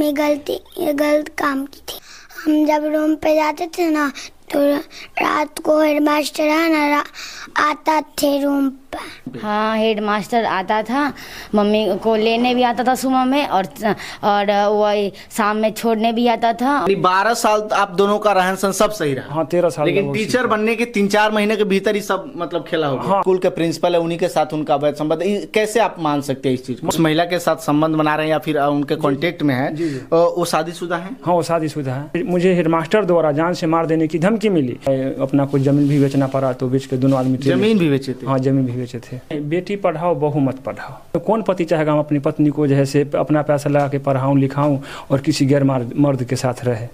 मैं गलती ये गलत काम की थी हम जब रूम पे जाते थे ना तो रात को हेडमास्टर है ना आता थे रूम पापा हाँ हेड मास्टर आता था मम्मी को लेने भी आता था सुबह में और और वही शाम में छोड़ने भी आता था बारह साल तो आप दोनों का रहन सहन सब सही रहा हाँ तेरह साल लेकिन टीचर बनने के तीन चार महीने के भीतर ही सब मतलब खेला होगा हाँ। स्कूल के प्रिंसिपल है उन्हीं के साथ उनका अवैध संबंध कैसे आप मान सकते हैं इस चीज उस महिला के साथ संबंध बना रहे हैं या फिर उनके कॉन्टेक्ट में है वो शादीशुदा है हाँ वो शादीशुदा है मुझे हेडमास्टर द्वारा जान से मार देने की धमकी मिली अपना कुछ जमीन भी बेचना पड़ा तो बेच के दोनों आदमी जमीन भी बेचे थे हाँ जमीन भी बेचे थे बेटी पढ़ाओ बहू मत पढ़ाओ तो कौन पति चाहेगा हम अपनी पत्नी को जैसे अपना पैसा लगा के पढ़ाऊँ लिखाऊँ और किसी गैर मर्द के साथ रहे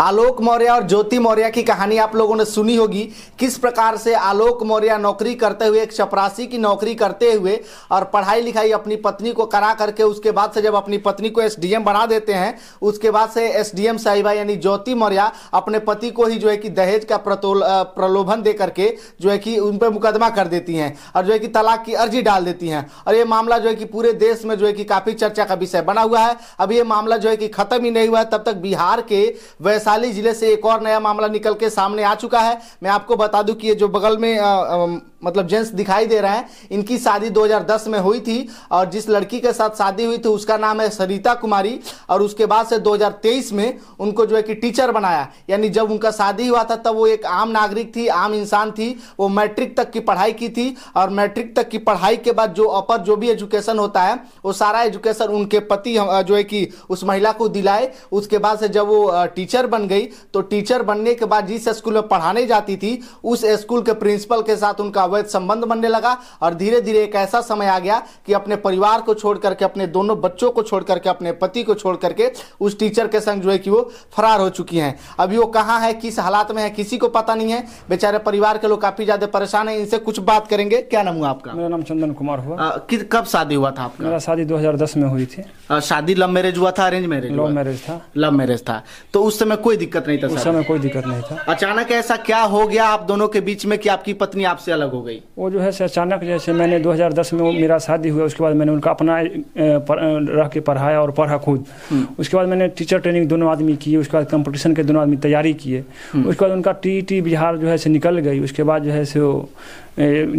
आलोक मौर्य और ज्योति मौर्य की कहानी आप लोगों ने सुनी होगी किस प्रकार से आलोक मौर्य नौकरी करते हुए एक चपरासी की नौकरी करते हुए और पढ़ाई लिखाई अपनी पत्नी को करा करके उसके बाद से जब अपनी पत्नी को एसडीएम बना देते हैं उसके बाद से एसडीएम साहिबा यानी ज्योति मौर्य अपने पति को ही जो है कि दहेज का प्रतोल प्रलोभन दे करके जो है कि उन पर मुकदमा कर देती हैं और जो है कि तलाक की अर्जी डाल देती हैं और ये मामला जो है कि पूरे देश में जो है कि काफ़ी चर्चा का विषय बना हुआ है अब ये मामला जो है कि खत्म ही नहीं हुआ है तब तक बिहार के वैसा वैशाली जिले से एक और नया मामला निकल के सामने आ चुका है मैं आपको बता दूं कि ये जो बगल में आ, आ, मतलब जेंट्स दिखाई दे रहे हैं इनकी शादी 2010 में हुई थी और जिस लड़की के साथ शादी हुई थी उसका नाम है सरिता कुमारी और उसके बाद से 2023 में उनको जो है कि टीचर बनाया यानी जब उनका शादी हुआ था तब वो एक आम नागरिक थी आम इंसान थी वो मैट्रिक तक की पढ़ाई की थी और मैट्रिक तक की पढ़ाई के बाद जो अपर जो भी एजुकेशन होता है वो सारा एजुकेशन उनके पति जो है कि उस महिला को दिलाए उसके बाद से जब वो टीचर बन बन गई तो टीचर बनने के बाद जिस स्कूल में पढ़ाने जाती थी उस स्कूल के प्रिंसिपल के साथ उनका अवैध संबंध बनने लगा और धीरे धीरे एक ऐसा समय आ गया कि अपने परिवार को छोड़ करके अपने दोनों बच्चों को छोड़ करके अपने पति को छोड़ करके उस टीचर के संग जो है कि वो फरार हो चुकी हैं अभी वो कहाँ है किस हालात में है किसी को पता नहीं है बेचारे परिवार के लोग काफी ज्यादा परेशान है इनसे कुछ बात करेंगे क्या नाम हुआ आपका मेरा नाम चंदन कुमार हुआ कब शादी हुआ था आपका मेरा शादी 2010 में हुई थी शादी लव मैरिज हुआ था अरेंज मैरिज लव मैरिज था लव मैरिज था तो उस समय कोई दिक्कत नहीं था उस समय कोई दिक्कत नहीं था अचानक ऐसा क्या हो गया आप दोनों के बीच में कि आपकी पत्नी आपसे अलग हो गई वो जो है से अचानक जैसे मैंने 2010 में मेरा शादी हुआ उसके बाद मैंने उनका अपना रह के पढ़ाया और पढ़ा खुद हम्म। उसके बाद मैंने टीचर ट्रेनिंग दोनों आदमी की उसके बाद कंपटीशन के दोनों आदमी तैयारी किए हम्म। उसके बाद उनका टी e बिहार जो है से निकल गई उसके बाद जो है से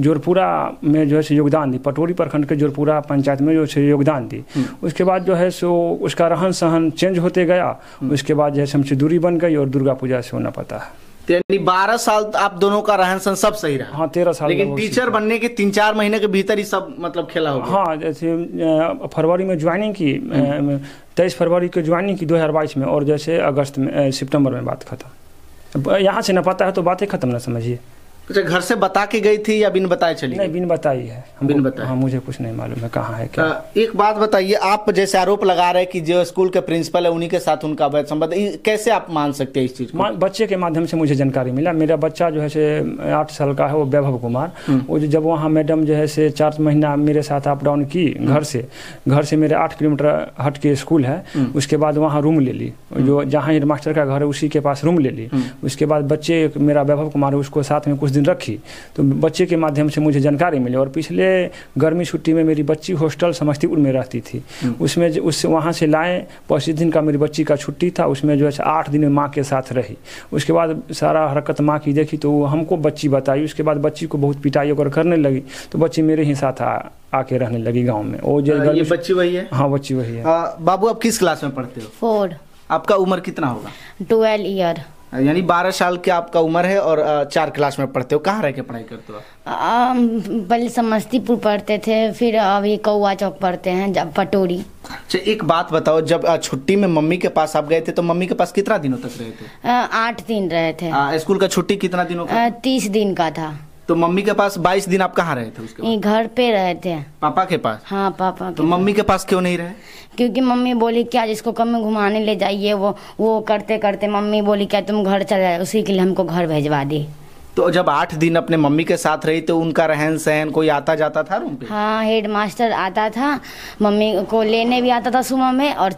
जोरपुरा में जो है से योगदान दी पटोरी प्रखंड के जोरपुरा पंचायत में जो है योगदान दी उसके बाद जो है सो उसका रहन सहन चेंज होते गया उसके बाद जो है से हमसे हम्म। दूर दूरी बन गई और दुर्गा पूजा से होना पता है यानी बारह साल तो आप दोनों का रहन सहन सब सही रहा हाँ तेरह साल लेकिन टीचर बनने के तीन चार महीने के भीतर ही सब मतलब खेला होगा हाँ जैसे फरवरी में ज्वाइनिंग की हम्म। तेईस फरवरी को ज्वाइनिंग की दो हज़ार बाईस में और जैसे अगस्त में सितंबर में बात खत्म यहाँ से न पता है तो बातें खत्म ना समझिए अच्छा घर से बता के गई थी या बिन बताए चली नहीं बिन बताई है हम बिन बताए हाँ मुझे कुछ नहीं मालूम है कहाँ है क्या आ, एक बात बताइए आप जैसे आरोप लगा रहे कि जो स्कूल के प्रिंसिपल है उन्हीं के साथ उनका अवैध संबंध कैसे आप मान सकते हैं इस चीज बच्चे के माध्यम से मुझे जानकारी मिला मेरा बच्चा जो है से आठ साल का है वो वैभव कुमार हम्म। वो जब वहाँ मैडम जो है से चार महीना मेरे साथ अप डाउन की हम्म। घर से घर से मेरे आठ किलोमीटर हट के स्कूल है हम्म। उसके बाद वहाँ रूम ले ली जो जहाँ हेड का घर है उसी के पास रूम ले ली उसके बाद बच्चे मेरा वैभव कुमार उसको साथ में कुछ दिन रखी तो बच्चे के माध्यम से मुझे जानकारी मिली और पिछले गर्मी छुट्टी में मेरी बच्ची हॉस्टल समस्तीपुर में रहती थी हम्म। उसमें उससे वहाँ से लाए पच्चीस दिन का मेरी बच्ची का छुट्टी था उसमें जो है आठ दिन में माँ के साथ रही उसके बाद सारा हरकत माँ की देखी तो वो हमको बच्ची बताई उसके बाद बच्ची को बहुत पिटाई वगैरह करने लगी तो बच्ची मेरे ही साथ आ आके रहने लगी गांव में वो जो ये बच्ची वही है हाँ बच्ची वही है बाबू आप किस क्लास में पढ़ते हो फोर आपका उम्र कितना होगा ट्वेल्व ईयर यानी बारह साल की आपका उम्र है और चार क्लास में पढ़ते हो कहाँ रह के पढ़ाई करते हो पहले समस्तीपुर पढ़ते थे फिर अभी कौआ चौक पढ़ते हैं जब पटोरी अच्छा एक बात बताओ जब छुट्टी में मम्मी के पास आप गए थे तो मम्मी के पास कितना दिनों तक रहे थे आठ दिन रहे थे स्कूल का छुट्टी कितना दिनों का तीस दिन का था तो मम्मी के पास बाईस दिन आप कहाँ रहे थे उसके घर पे रहे थे पापा के पास हाँ पापा तो मम्मी के पास क्यों नहीं रहे क्योंकि मम्मी बोली क्या जिसको कम घुमाने ले जाइए वो वो करते करते मम्मी बोली क्या तुम घर चले जाए उसी के लिए हमको घर भेजवा दी तो जब आठ दिन अपने मम्मी के साथ रही तो उनका रहन सहन कोई आता जाता था रूम पे हाँ हेड मास्टर आता था मम्मी को लेने भी आता था सुबह में और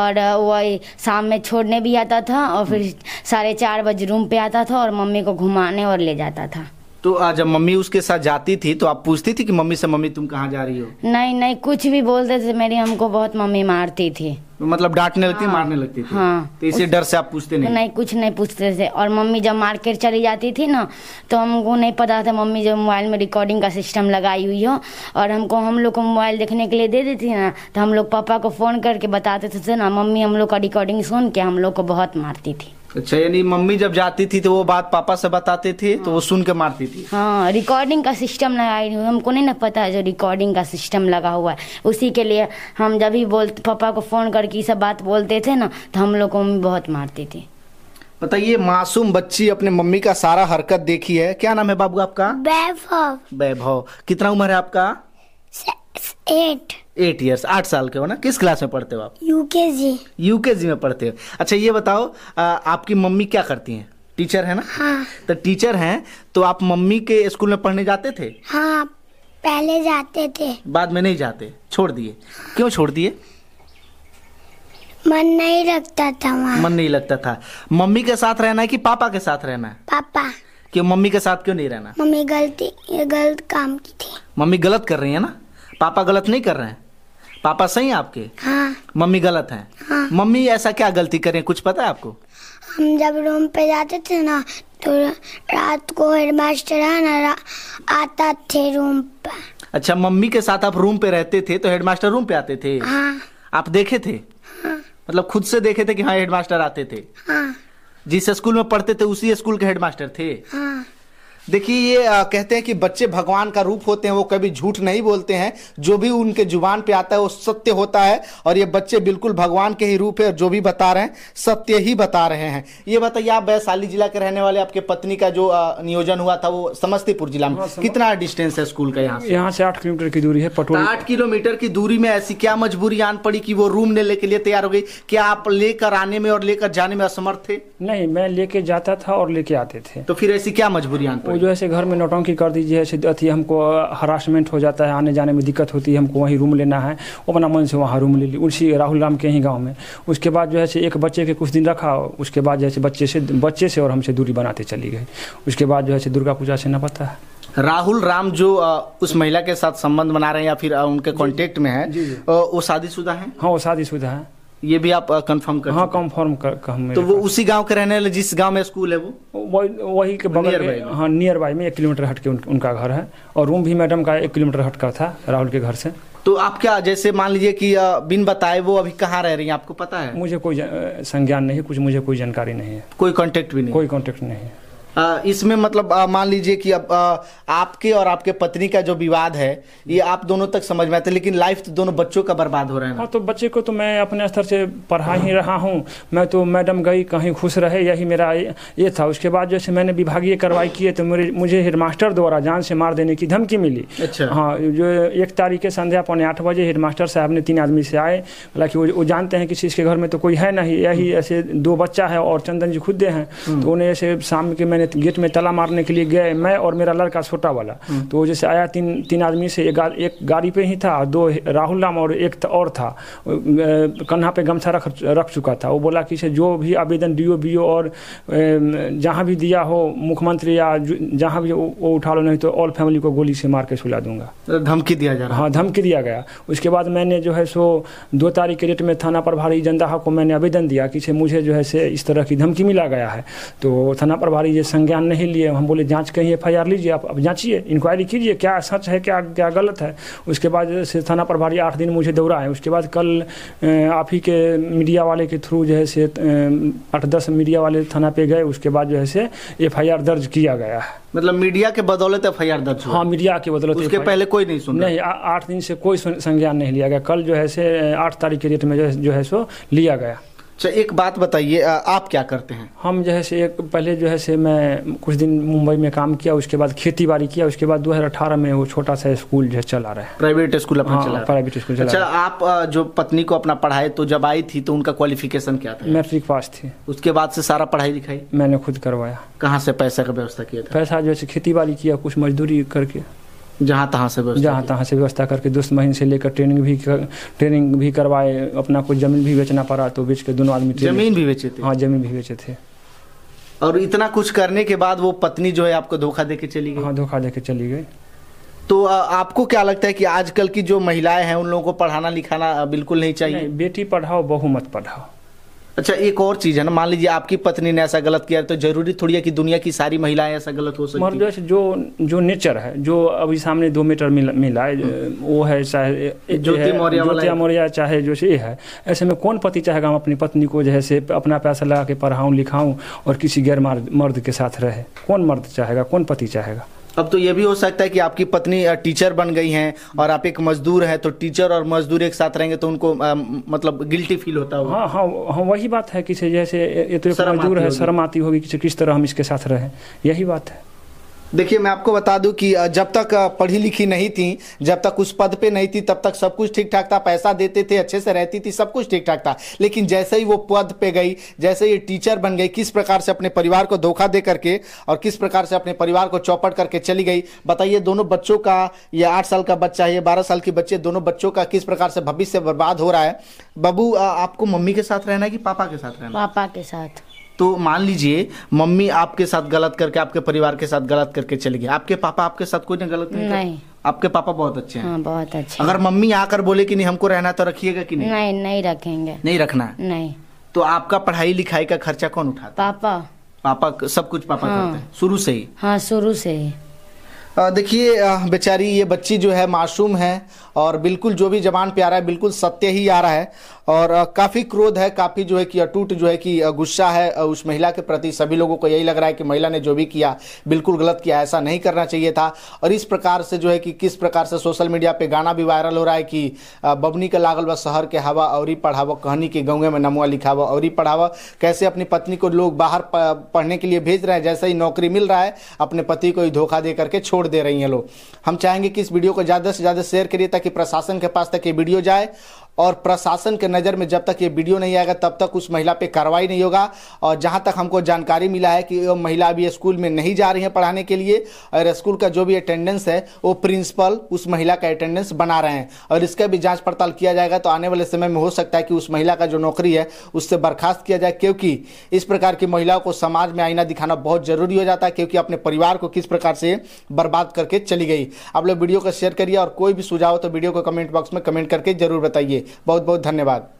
और वही शाम में छोड़ने भी आता था और फिर हम्म। साढ़े चार बजे रूम पे आता था और मम्मी को घुमाने और ले जाता था तो जब मम्मी उसके साथ जाती थी तो आप पूछती थी कि मम्मी से मम्मी तुम कहाँ जा रही हो नहीं नहीं कुछ भी बोलते थे मेरी हमको बहुत मम्मी मारती थी तो मतलब डांटने लगती हाँ, मारने लगती थी हाँ, तो इसी डर से आप पूछते नहीं नहीं कुछ नहीं पूछते थे और मम्मी जब मार्केट चली जाती थी ना तो हमको नहीं पता था मम्मी जब मोबाइल में रिकॉर्डिंग का सिस्टम लगाई हुई हो और हमको हम लोग को मोबाइल देखने के लिए दे देती थी ना तो हम लोग पापा को फ़ोन करके बताते थे ना मम्मी हम लोग का रिकॉर्डिंग सुन के हम लोग को बहुत मारती थी अच्छा यानी मम्मी जब जाती थी तो वो बात पापा से बताते थे हाँ। तो वो हाँ। सुन के मारती थी हाँ रिकॉर्डिंग का सिस्टम लगाई हुई हमको नहीं ना पता है जो रिकॉर्डिंग का सिस्टम लगा हुआ है उसी के लिए हम जब भी बोल पापा को फ़ोन करके ये सब बात बोलते थे ना तो हम लोग को मम्मी बहुत मारती थी बताइए मासूम बच्ची अपने मम्मी का सारा हरकत देखी है क्या नाम है बाबू आपका वैभव वैभव कितना उम्र है आपका एट एट ईयर्स आठ साल के हो ना किस क्लास में पढ़ते हो आप यूकेजी यूकेजी में पढ़ते हो अच्छा ये बताओ आ, आपकी मम्मी क्या करती हैं टीचर है ना हाँ। तो टीचर हैं तो आप मम्मी के स्कूल में पढ़ने जाते थे हाँ पहले जाते थे बाद में नहीं जाते छोड़ दिए क्यों छोड़ दिए मन नहीं लगता था वहाँ मन नहीं लगता था मम्मी के साथ रहना है कि पापा के साथ रहना है पापा क्यों मम्मी के साथ क्यों नहीं रहना मम्मी गलती गलत काम की थी मम्मी गलत कर रही है ना पापा गलत नहीं कर रहे हैं पापा सही हैं आपके हाँ मम्मी गलत हैं हाँ मम्मी ऐसा क्या गलती करें कुछ पता है आपको हम जब रूम पे जाते थे ना तो रात को हेड मास्टर है ना आता थे रूम पे अच्छा मम्मी के साथ आप रूम पे रहते थे तो हेडमास्टर रूम पे आते थे हाँ आप देखे थे हाँ मतलब खुद से देखे थे कि हाँ हेडमास्टर आते थे हाँ जिस स्कूल में पढ़ते थे उसी स्कूल के हेडमास्टर थे हाँ देखिए ये आ, कहते हैं कि बच्चे भगवान का रूप होते हैं वो कभी झूठ नहीं बोलते हैं जो भी उनके जुबान पे आता है वो सत्य होता है और ये बच्चे बिल्कुल भगवान के ही रूप है और जो भी बता रहे हैं सत्य ही बता रहे हैं ये बताइए आप वैशाली जिला के रहने वाले आपके पत्नी का जो आ, नियोजन हुआ था वो समस्तीपुर जिला में हाँ, कितना डिस्टेंस है स्कूल का यहाँ यहाँ से आठ किलोमीटर की दूरी है पटोल तो आठ किलोमीटर की दूरी में ऐसी क्या मजबूरी आन पड़ी कि वो रूम लेने के लिए तैयार हो गई क्या आप लेकर आने में और लेकर जाने में असमर्थ थे नहीं मैं लेके जाता था और लेके आते थे तो फिर ऐसी क्या मजबूरी आन पड़ी जो है घर में नौटंकी कर दीजिए अथी हमको हरासमेंट हो जाता है आने जाने में दिक्कत होती है हमको वहीं रूम लेना है अपना मन से वहाँ रूम ले ली उसी राहुल राम के ही गाँव में उसके बाद जो है एक बच्चे के कुछ दिन रखा उसके बाद जो है बच्चे से बच्चे से और हमसे दूरी बनाते चली गई उसके बाद जो है दुर्गा पूजा से न पता है राहुल राम जो उस महिला के साथ संबंध बना रहे हैं या फिर उनके कांटेक्ट में है वो शादीशुदा है हाँ वो शादीशुदा है ये भी आप कंफर्म कर हाँ कंफर्म कर, हमें तो वो उसी गांव के रहने वाले जिस गांव में स्कूल है वो वही के बगल नियर हाँ नियर बाई में एक किलोमीटर हट के उन, उनका घर है और रूम भी मैडम का एक किलोमीटर हट का था राहुल के घर से तो आप क्या जैसे मान लीजिए कि बिन बताए वो अभी कहाँ रह रही हैं आपको पता है मुझे कोई संज्ञान नहीं कुछ मुझे कोई जानकारी नहीं है कोई कॉन्टेक्ट भी नहीं कोई कॉन्टेक्ट नहीं है इसमें मतलब मान लीजिए कि अब आपके और आपके पत्नी का जो विवाद है ये आप दोनों तक समझ में आते हैं लेकिन लाइफ तो दोनों बच्चों का बर्बाद हो रहा है हाँ तो बच्चे को तो मैं अपने स्तर से पढ़ा ही रहा हूँ मैं तो मैडम गई कहीं खुश रहे यही मेरा ये था उसके बाद जैसे मैंने विभागीय कार्रवाई की है तो मेरे मुझे हेडमास्टर द्वारा जान से मार देने की धमकी मिली अच्छा हाँ जो एक तारीख के संध्या पौने आठ बजे हेडमास्टर साहब ने तीन आदमी से आए हालांकि वो जानते हैं किसी इसके घर में तो कोई है नहीं यही ऐसे दो बच्चा है और चंदन जी खुद हैं हम्म। तो उन्हें ऐसे शाम के मैंने मैंने गेट में ताला मारने के लिए गए मैं और मेरा लड़का छोटा वाला हम्म। तो जैसे आया तीन तीन आदमी से एक, गा, एक गाड़ी पे ही था दो राहुल राम और एक और था कन्हा पे गमछा रख रख चुका था वो बोला कि जो भी आवेदन डी ओ बी ओ और जहाँ भी दिया हो मुख्यमंत्री या जहाँ भी वो उठा लो नहीं तो ऑल फैमिली को गोली से मार के सुला दूंगा तो धमकी दिया जा रहा हाँ धमकी दिया गया उसके बाद मैंने जो है सो दो तारीख के डेट में थाना प्रभारी जनदाहा को मैंने आवेदन दिया कि मुझे जो है से इस तरह की धमकी मिला गया है तो थाना प्रभारी जैसे संज्ञान नहीं लिए हम बोले जांच कहीं एफ लीजिए आप अब जांचिए इंक्वायरी कीजिए क्या सच है क्या क्या गलत है उसके बाद से थाना प्रभारी आठ दिन मुझे दौड़ा है उसके बाद कल आप ही के मीडिया वाले के थ्रू जो है से आठ दस मीडिया वाले थाना पे गए उसके बाद जो है से एफ दर्ज किया गया है मतलब मीडिया के बदौलत एफ आई दर्ज हाँ मीडिया के बदौलत उसके पहले कोई नहीं सुन नहीं आठ दिन से कोई संज्ञान नहीं लिया गया कल जो है से आठ तारीख के डेट में जो है सो लिया गया अच्छा एक बात बताइए आप क्या करते हैं हम जो है से एक पहले जो है से मैं कुछ दिन मुंबई में काम किया उसके बाद खेती बाड़ी किया उसके बाद 2018 में वो छोटा सा स्कूल जो है चला रहा है प्राइवेट स्कूल अपना हाँ, चला प्राइवेट स्कूल चला अच्छा आप जो पत्नी को अपना पढ़ाए तो जब आई थी तो उनका क्वालिफिकेशन क्या था मैट्रिक पास थी उसके बाद से सारा पढ़ाई लिखाई मैंने खुद करवाया कहाँ से पैसा का व्यवस्था किया था पैसा जो है खेती बाड़ी किया कुछ मजदूरी करके जहाँ तहाँ से जहाँ तहाँ से व्यवस्था करके दोस्त महीने से लेकर ट्रेनिंग भी कर, ट्रेनिंग भी करवाए अपना कुछ जमीन भी बेचना पड़ा तो बेच के दोनों आदमी जमीन भी बेचे थे हाँ जमीन भी बेचे थे और इतना कुछ करने के बाद वो पत्नी जो है आपको धोखा दे के चली गई हाँ धोखा दे के चली गई तो आपको क्या लगता है कि आजकल की जो महिलाएं हैं उन लोगों को पढ़ाना लिखाना बिल्कुल नहीं चाहिए बेटी पढ़ाओ बहुमत मत पढ़ाओ अच्छा एक और चीज है ना मान लीजिए आपकी पत्नी ने ऐसा गलत किया तो जरूरी थोड़ी है कि दुनिया की सारी महिलाएं ऐसा गलत हो सकती मर्द मतलब जो जो नेचर है जो अभी सामने दो मीटर मिला है हम्म। वो है चाहे ज्योतिया मौर्या चाहे जो ये है ऐसे में कौन पति चाहेगा हम अपनी पत्नी को जैसे अपना पैसा लगा के पढ़ाऊं लिखाऊं और किसी गैर मर्द के साथ रहे कौन मर्द चाहेगा कौन पति चाहेगा अब तो ये भी हो सकता है कि आपकी पत्नी टीचर बन गई हैं और आप एक मजदूर हैं तो टीचर और मजदूर एक साथ रहेंगे तो उनको आ, मतलब गिल्टी फील होता होगा हाँ हाँ हाँ वही बात है कि जैसे ये तो मजदूर है शर्म आती होगी कि किस तरह हम इसके साथ रहें यही बात है देखिए मैं आपको बता दूं कि जब तक पढ़ी लिखी नहीं थी जब तक उस पद पे नहीं थी तब तक सब कुछ ठीक ठाक था पैसा देते थे अच्छे से रहती थी सब कुछ ठीक ठाक था लेकिन जैसे ही वो पद पे गई जैसे ही टीचर बन गई किस प्रकार से अपने परिवार को धोखा दे करके और किस प्रकार से अपने परिवार को चौपट करके चली गई बताइए दोनों बच्चों का ये आठ साल का बच्चा है ये बारह साल की बच्चे दोनों बच्चों का किस प्रकार से भविष्य बर्बाद हो रहा है बाबू आपको मम्मी के साथ रहना है कि पापा के साथ रहना पापा के साथ तो मान लीजिए मम्मी आपके साथ गलत करके आपके परिवार के साथ गलत करके चले गए आपके पापा आपके साथ कोई ना गलत नहीं, नहीं। आपके पापा बहुत अच्छे हैं हाँ, बहुत अच्छे अगर मम्मी आकर बोले कि नहीं हमको रहना तो रखिएगा कि नहीं नहीं नहीं रखेंगे नहीं रखना नहीं तो आपका पढ़ाई लिखाई का खर्चा कौन उठाता पापा पापा सब कुछ पापा हाँ। करते हैं शुरू से ही हाँ शुरू से ही देखिए बेचारी ये बच्ची जो है मासूम है और बिल्कुल जो भी जबान प्यारा आ रहा है बिल्कुल सत्य ही आ रहा है और काफ़ी क्रोध है काफ़ी जो है कि अटूट जो है कि गुस्सा है उस महिला के प्रति सभी लोगों को यही लग रहा है कि महिला ने जो भी किया बिल्कुल गलत किया ऐसा नहीं करना चाहिए था और इस प्रकार से जो है कि किस प्रकार से सोशल मीडिया पर गाना भी वायरल हो रहा है कि बबनी का लागल व शहर के हवा और पढ़ावा कहनी के गौवे में नमुआ लिखावा और पढ़ावा कैसे अपनी पत्नी को लोग बाहर पढ़ने के लिए भेज रहे हैं जैसे ही नौकरी मिल रहा है अपने पति को ही धोखा दे करके छोड़ तोड़ दे रही हैं लोग हम चाहेंगे कि इस वीडियो को ज़्यादा से ज़्यादा शेयर करिए ताकि प्रशासन के पास तक ये वीडियो जाए और प्रशासन के नज़र में जब तक ये वीडियो नहीं आएगा तब तक उस महिला पे कार्रवाई नहीं होगा और जहाँ तक हमको जानकारी मिला है कि वो महिला अभी स्कूल में नहीं जा रही है पढ़ाने के लिए और स्कूल का जो भी अटेंडेंस है वो प्रिंसिपल उस महिला का अटेंडेंस बना रहे हैं और इसका भी जाँच पड़ताल किया जाएगा तो आने वाले समय में हो सकता है कि उस महिला का जो नौकरी है उससे बर्खास्त किया जाए क्योंकि इस प्रकार की महिलाओं को समाज में आईना दिखाना बहुत ज़रूरी हो जाता है क्योंकि अपने परिवार को किस प्रकार से बर्बाद करके चली गई आप लोग वीडियो को शेयर करिए और कोई भी सुझाव तो वीडियो को कमेंट बॉक्स में कमेंट करके जरूर बताइए बहुत बहुत धन्यवाद